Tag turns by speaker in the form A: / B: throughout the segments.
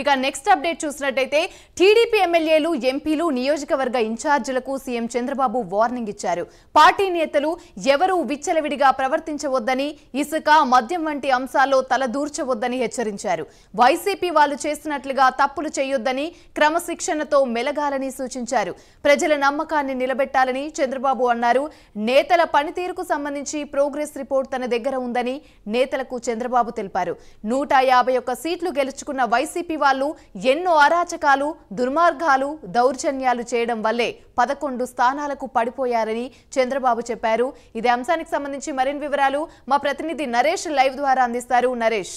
A: ఇక next update చూసినట్టయితే TDP ఎమ్మెల్యేలు ఎంపీలు నియోజకవర్గ ఇన్ఛార్జీలకు సీఎం చంద్రబాబు వార్నింగ్ ఇచ్చారు పార్టీ నేతలు ఎవరూ విచ్చలవిడిగా ప్రవర్తించవద్దని ఇసుక మద్యం వంటి అంశాల్లో తలదూర్చవద్దని హెచ్చరించారు వైసీపీ వాళ్లు చేసినట్లుగా తప్పులు చేయొద్దని క్రమశిక్షణతో మెలగాలని సూచించారు ప్రజల నమ్మకాన్ని నిలబెట్టాలని చంద్రబాబు అన్నారు నేతల పనితీరుకు సంబంధించి ప్రోగ్రెస్ రిపోర్ట్ తన దగ్గర ఉందని నేతలకు చంద్రబాబు తెలిపారు నూట సీట్లు గెలుచుకున్న వైసీపీ వైసీపీ వాళ్ళు ఎన్నో అరాచకాలు దుర్మార్గాలు దౌర్జన్యాలు చేయడం వల్లే పదకొండు స్థానాలకు పడిపోయారని చంద్రబాబు చెప్పారు ఇదే అంశానికి సంబంధించి మరిన్ని వివరాలు మా ప్రతినిధి నరేష్ లైవ్ ద్వారా అందిస్తారు నరేష్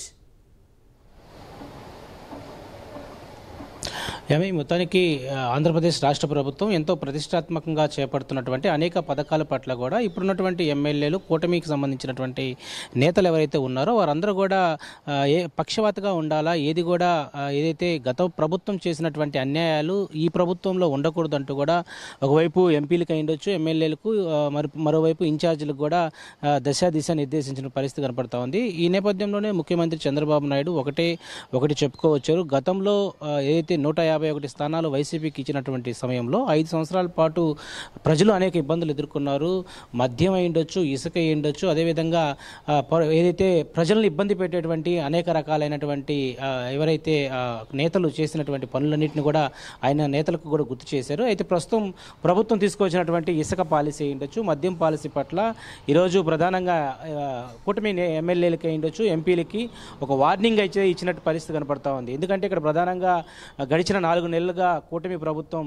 B: ఏమీ మొత్తానికి ఆంధ్రప్రదేశ్ రాష్ట్ర ప్రభుత్వం ఎంతో ప్రతిష్టాత్మకంగా చేపడుతున్నటువంటి అనేక పథకాల పట్ల కూడా ఇప్పుడున్నటువంటి ఎమ్మెల్యేలు కూటమికి సంబంధించినటువంటి నేతలు ఎవరైతే ఉన్నారో వారందరూ కూడా ఏ పక్షవాతగా ఉండాలా ఏది కూడా ఏదైతే గత ప్రభుత్వం చేసినటువంటి అన్యాయాలు ఈ ప్రభుత్వంలో ఉండకూడదంటూ కూడా ఒకవైపు ఎంపీలకు అయిండొచ్చు ఎమ్మెల్యేలకు మరి మరోవైపు ఇన్ఛార్జీలకు కూడా దశా దిశ నిర్దేశించిన పరిస్థితి కనపడతా ఉంది ఈ నేపథ్యంలోనే ముఖ్యమంత్రి చంద్రబాబు నాయుడు ఒకటే ఒకటి చెప్పుకోవచ్చారు గతంలో ఏదైతే నూట యాభై ఒకటి స్థానాలు వైసీపీకి ఇచ్చినటువంటి సమయంలో ఐదు సంవత్సరాల పాటు ప్రజలు అనేక ఇబ్బందులు ఎదుర్కొన్నారు మద్యం అయ్యుండొచ్చు ఇసుక అయ్యుండొచ్చు అదేవిధంగా ఏదైతే ప్రజలను ఇబ్బంది పెట్టేటువంటి అనేక రకాలైనటువంటి ఎవరైతే నేతలు చేసినటువంటి పనులన్నింటిని కూడా ఆయన నేతలకు కూడా గుర్తు చేశారు అయితే ప్రస్తుతం ప్రభుత్వం తీసుకొచ్చినటువంటి ఇసుక పాలసీ అయ్యుండొచ్చు మద్యం పాలసీ పట్ల ఈరోజు ప్రధానంగా కూటమి ఎమ్మెల్యేలకి అయ్యుండొచ్చు ఎంపీలకి ఒక వార్నింగ్ అయితే ఇచ్చినట్టు పరిస్థితి కనపడతా ఉంది ఎందుకంటే ఇక్కడ ప్రధానంగా గడిచిన నాలుగు నెలలుగా కూటమి ప్రభుత్వం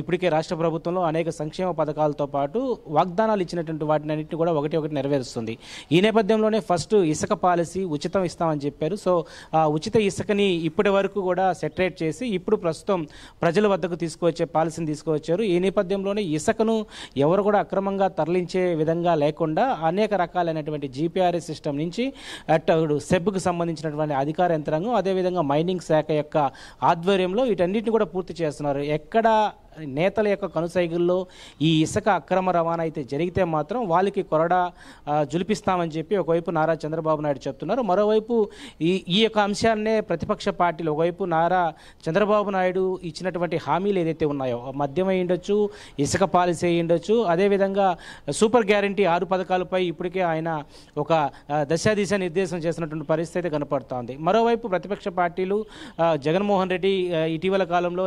B: ఇప్పటికే రాష్ట్ర ప్రభుత్వంలో అనేక సంక్షేమ పథకాలతో పాటు వాగ్దానాలు ఇచ్చినటువంటి వాటిని అన్నింటినీ కూడా ఒకటి ఒకటి నెరవేరుస్తుంది ఈ నేపథ్యంలోనే ఫస్ట్ ఇసుక పాలసీ ఉచితం ఇస్తామని చెప్పారు సో ఆ ఉచిత ఇసుకని ఇప్పటి వరకు కూడా సెటరేట్ చేసి ఇప్పుడు ప్రస్తుతం ప్రజల వద్దకు తీసుకువచ్చే పాలసీని తీసుకువచ్చారు ఈ నేపథ్యంలోనే ఇసుకను ఎవరు కూడా అక్రమంగా తరలించే విధంగా లేకుండా అనేక రకాలైనటువంటి జీపీఆర్ఎస్ సిస్టమ్ నుంచి అటు సెబ్కు సంబంధించినటువంటి అధికార యంత్రాంగం అదేవిధంగా మైనింగ్ శాఖ యొక్క ఆధ్వర్యంలో ఇటన్ని రెండింటిని కూడా పూర్తి చేస్తున్నారు ఎక్కడ నేతల యొక్క కనుసైగుల్లో ఈ ఇసుక అక్రమ రవాణా అయితే జరిగితే మాత్రం వాళ్ళకి కొరడా జులిపిస్తామని చెప్పి ఒకవైపు నారా చంద్రబాబు నాయుడు చెప్తున్నారు మరోవైపు ఈ ఈ యొక్క అంశాన్నే ప్రతిపక్ష పార్టీలు ఒకవైపు నారా చంద్రబాబు నాయుడు ఇచ్చినటువంటి హామీలు ఏదైతే ఉన్నాయో మద్యం అయి ఉండొచ్చు ఇసుక పాలసీ అయి ఉండొచ్చు అదేవిధంగా సూపర్ గ్యారంటీ ఆరు పథకాలపై ఇప్పటికే ఆయన ఒక దశాదిశ నిర్దేశం చేసినటువంటి పరిస్థితి కనపడుతోంది మరోవైపు ప్రతిపక్ష పార్టీలు జగన్మోహన్ రెడ్డి ఇటీవల కాలంలో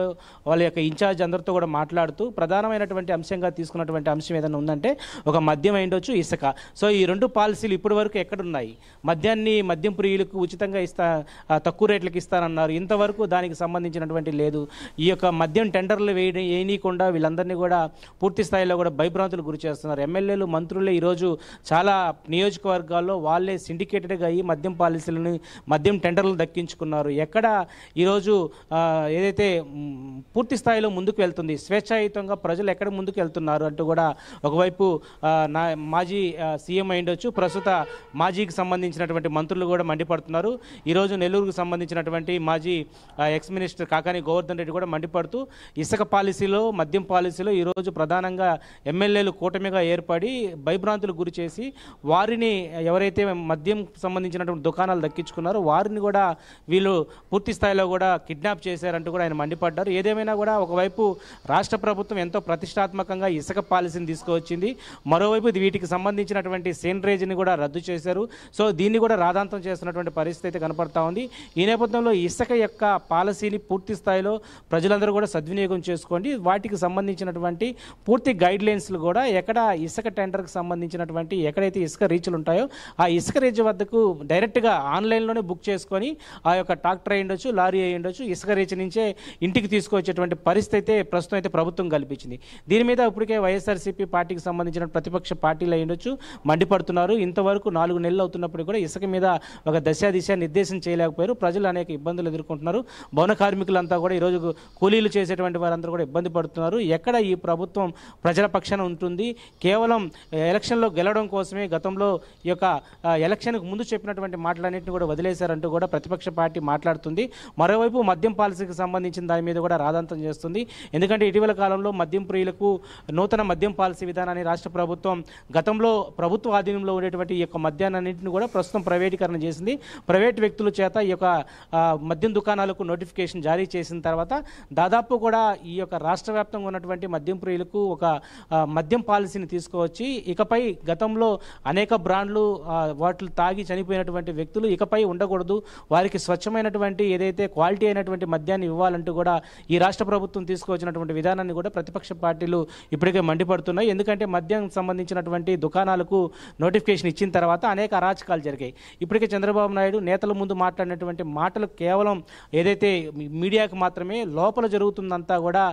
B: వాళ్ళ యొక్క ఇన్ఛార్జ్ అందరితో కూడా మాట్లాడుతూ ప్రధానమైనటువంటి అంశంగా తీసుకున్నటువంటి అంశం ఏదైనా ఉందంటే ఒక మద్యం ఉండొచ్చు ఇసుక సో ఈ రెండు పాలసీలు ఇప్పటి వరకు ఎక్కడున్నాయి మద్యాన్ని మద్యం ప్రియులకు ఉచితంగా ఇస్తా తక్కువ రేట్లకు ఇస్తానన్నారు ఇంతవరకు దానికి సంబంధించినటువంటి లేదు ఈ యొక్క మద్యం టెండర్లు వేయడం వేయనీయకుండా వీళ్ళందరినీ కూడా పూర్తి స్థాయిలో కూడా భయభ్రాంతులు గురి చేస్తున్నారు ఎమ్మెల్యేలు మంత్రులే ఈరోజు చాలా నియోజకవర్గాల్లో వాళ్ళే సిండికేటెడ్గా అయ్యి మద్యం పాలసీలను మద్యం టెండర్లు దక్కించుకున్నారు ఎక్కడ ఈరోజు ఏదైతే పూర్తి స్థాయిలో ముందుకు వెళ్తుంది జరుగుతుంది స్వేచ్ఛాయుతంగా ప్రజలు ఎక్కడ ముందుకు వెళ్తున్నారు అంటూ కూడా ఒకవైపు నా మాజీ సీఎం అయి ఉండొచ్చు ప్రస్తుత మాజీకి సంబంధించినటువంటి మంత్రులు కూడా మండిపడుతున్నారు ఈరోజు నెల్లూరుకు సంబంధించినటువంటి మాజీ ఎక్స్ మినిస్టర్ కాకాని గోవర్ధన్ రెడ్డి కూడా మండిపడుతూ ఇసుక పాలసీలో మద్యం పాలసీలో ఈరోజు ప్రధానంగా ఎమ్మెల్యేలు కూటమిగా ఏర్పడి భయభ్రాంతులు గురి చేసి వారిని ఎవరైతే మద్యం సంబంధించినటువంటి దుకాణాలు దక్కించుకున్నారో వారిని కూడా వీళ్ళు పూర్తి స్థాయిలో కూడా కిడ్నాప్ చేశారంటూ కూడా ఆయన మండిపడ్డారు ఏదేమైనా కూడా ఒకవైపు రాష్ట్ర ప్రభుత్వం ఎంతో ప్రతిష్టాత్మకంగా ఇసుక పాలసీని తీసుకువచ్చింది మరోవైపు వీటికి సంబంధించినటువంటి సేనరేజ్ని కూడా రద్దు చేశారు సో దీన్ని కూడా రాధాంతం చేస్తున్నటువంటి పరిస్థితి అయితే కనపడతా ఉంది ఈ నేపథ్యంలో ఇసుక యొక్క పాలసీని పూర్తి స్థాయిలో ప్రజలందరూ కూడా సద్వినియోగం చేసుకోండి వాటికి సంబంధించినటువంటి పూర్తి గైడ్ లైన్స్లు కూడా ఎక్కడ ఇసుక టెండర్కి సంబంధించినటువంటి ఎక్కడైతే ఇసుక రీచ్లు ఉంటాయో ఆ ఇసుక రీచ్ వద్దకు డైరెక్ట్గా ఆన్లైన్లోనే బుక్ చేసుకొని ఆ యొక్క ట్రాక్టర్ అయ్యి ఉండొచ్చు లారీ అయ్యి ఉండొచ్చు ఇసుక రీచ్ నుంచే ఇంటికి తీసుకువచ్చేటువంటి పరిస్థితి అయితే ప్రస్తుతం అయితే ప్రభుత్వం కల్పించింది దీని మీద ఇప్పటికే వైఎస్ఆర్సీపీ పార్టీకి సంబంధించిన ప్రతిపక్ష పార్టీలు అయ్యుండొచ్చు మండిపడుతున్నారు ఇంతవరకు నాలుగు నెలలు అవుతున్నప్పుడు కూడా ఇసుక మీద ఒక దశ దిశ నిర్దేశం చేయలేకపోయారు ప్రజలు అనేక ఇబ్బందులు ఎదుర్కొంటున్నారు భవన కార్మికులంతా కూడా ఈరోజు కూలీలు చేసేటువంటి వారందరూ కూడా ఇబ్బంది పడుతున్నారు ఎక్కడ ఈ ప్రభుత్వం ప్రజల పక్షాన ఉంటుంది కేవలం ఎలక్షన్లో గెలవడం కోసమే గతంలో ఈ యొక్క ఎలక్షన్కు ముందు చెప్పినటువంటి మాటలన్నింటినీ కూడా వదిలేశారంటూ కూడా ప్రతిపక్ష పార్టీ మాట్లాడుతుంది మరోవైపు మద్యం పాలసీకి సంబంధించిన దాని మీద కూడా రాధాంతం చేస్తుంది ఎందుకంటే ఎందుకంటే ఇటీవల కాలంలో మద్యం ప్రియులకు నూతన మద్యం పాలసీ విధానాన్ని రాష్ట్ర ప్రభుత్వం గతంలో ప్రభుత్వ ఆధీనంలో ఉండేటువంటి ఈ యొక్క మద్యాన్నింటిని కూడా ప్రస్తుతం ప్రైవేటీకరణ చేసింది ప్రైవేట్ వ్యక్తుల చేత ఈ యొక్క మద్యం దుకాణాలకు నోటిఫికేషన్ జారీ చేసిన తర్వాత దాదాపు కూడా ఈ యొక్క రాష్ట్ర వ్యాప్తంగా ఉన్నటువంటి మద్యం ప్రియులకు ఒక మద్యం పాలసీని తీసుకువచ్చి ఇకపై గతంలో అనేక బ్రాండ్లు వాటిలు తాగి చనిపోయినటువంటి వ్యక్తులు ఇకపై ఉండకూడదు వారికి స్వచ్ఛమైనటువంటి ఏదైతే క్వాలిటీ అయినటువంటి మద్యాన్ని ఇవ్వాలంటూ కూడా ఈ రాష్ట్ర ప్రభుత్వం తీసుకువచ్చినటువంటి చేసినటువంటి విధానాన్ని కూడా ప్రతిపక్ష పార్టీలు ఇప్పటికే మండిపడుతున్నాయి ఎందుకంటే మద్యం సంబంధించినటువంటి దుకాణాలకు నోటిఫికేషన్ ఇచ్చిన తర్వాత అనేక అరాచకాలు జరిగాయి ఇప్పటికే చంద్రబాబు నాయుడు నేతల ముందు మాట్లాడినటువంటి మాటలు కేవలం ఏదైతే మీడియాకు మాత్రమే లోపల జరుగుతుందంతా కూడా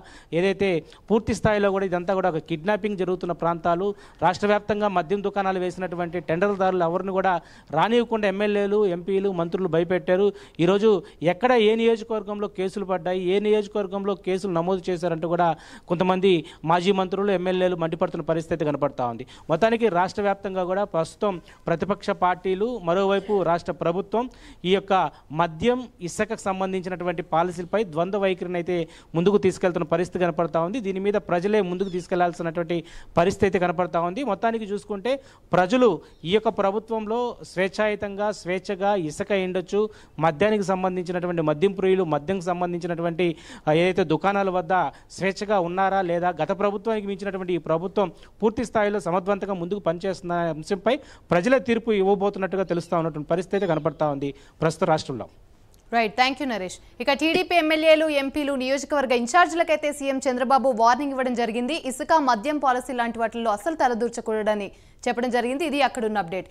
B: ఏదైతే పూర్తి స్థాయిలో కూడా ఇదంతా కూడా ఒక కిడ్నాపింగ్ జరుగుతున్న ప్రాంతాలు రాష్ట్ర వ్యాప్తంగా మద్యం దుకాణాలు వేసినటువంటి టెండర్దారులు ఎవరిని కూడా రానివ్వకుండా ఎమ్మెల్యేలు ఎంపీలు మంత్రులు భయపెట్టారు ఈరోజు ఎక్కడ ఏ నియోజకవర్గంలో కేసులు పడ్డాయి ఏ నియోజకవర్గంలో కేసులు నమోదు చేశారు చేస్తున్నారంటూ కూడా కొంతమంది మాజీ మంత్రులు ఎమ్మెల్యేలు మండిపడుతున్న పరిస్థితి కనపడతా ఉంది మొత్తానికి రాష్ట్ర వ్యాప్తంగా కూడా ప్రస్తుతం ప్రతిపక్ష పార్టీలు మరోవైపు రాష్ట్ర ప్రభుత్వం ఈ యొక్క మద్యం ఇసుకకు సంబంధించినటువంటి పాలసీలపై ద్వంద్వ వైఖరిని అయితే ముందుకు తీసుకెళ్తున్న పరిస్థితి కనపడతా ఉంది దీని మీద ప్రజలే ముందుకు తీసుకెళ్లాల్సినటువంటి పరిస్థితి కనపడతా ఉంది మొత్తానికి చూసుకుంటే ప్రజలు ఈ యొక్క ప్రభుత్వంలో స్వేచ్ఛాయుతంగా స్వేచ్ఛగా ఇసుక ఎండొచ్చు మద్యానికి సంబంధించినటువంటి మద్యం ప్రియులు మద్యంకి సంబంధించినటువంటి ఏదైతే దుకాణాల వద్ద స్వేచ్ఛగా ఉన్నారా లేదా గత ప్రభుత్వానికి మించినటువంటి ఈ ప్రభుత్వం పూర్తి స్థాయిలో సమర్థవంతంగా ముందుకు పనిచేస్తున్న అంశంపై ప్రజల తీర్పు ఇవ్వబోతున్నట్టుగా తెలుస్తూ ఉన్నటువంటి పరిస్థితి కనపడతా ఉంది ప్రస్తుత రాష్ట్రంలో
A: రైట్ థ్యాంక్ యూ నరేష్ ఇక టీడీపీ ఎమ్మెల్యేలు ఎంపీలు నియోజకవర్గ ఇన్ఛార్జీలకైతే సీఎం చంద్రబాబు వార్నింగ్ ఇవ్వడం జరిగింది ఇసుక మద్యం పాలసీ లాంటి వాటిల్లో అసలు తలదూర్చకూడదని చెప్పడం జరిగింది ఇది అక్కడున్న అప్డేట్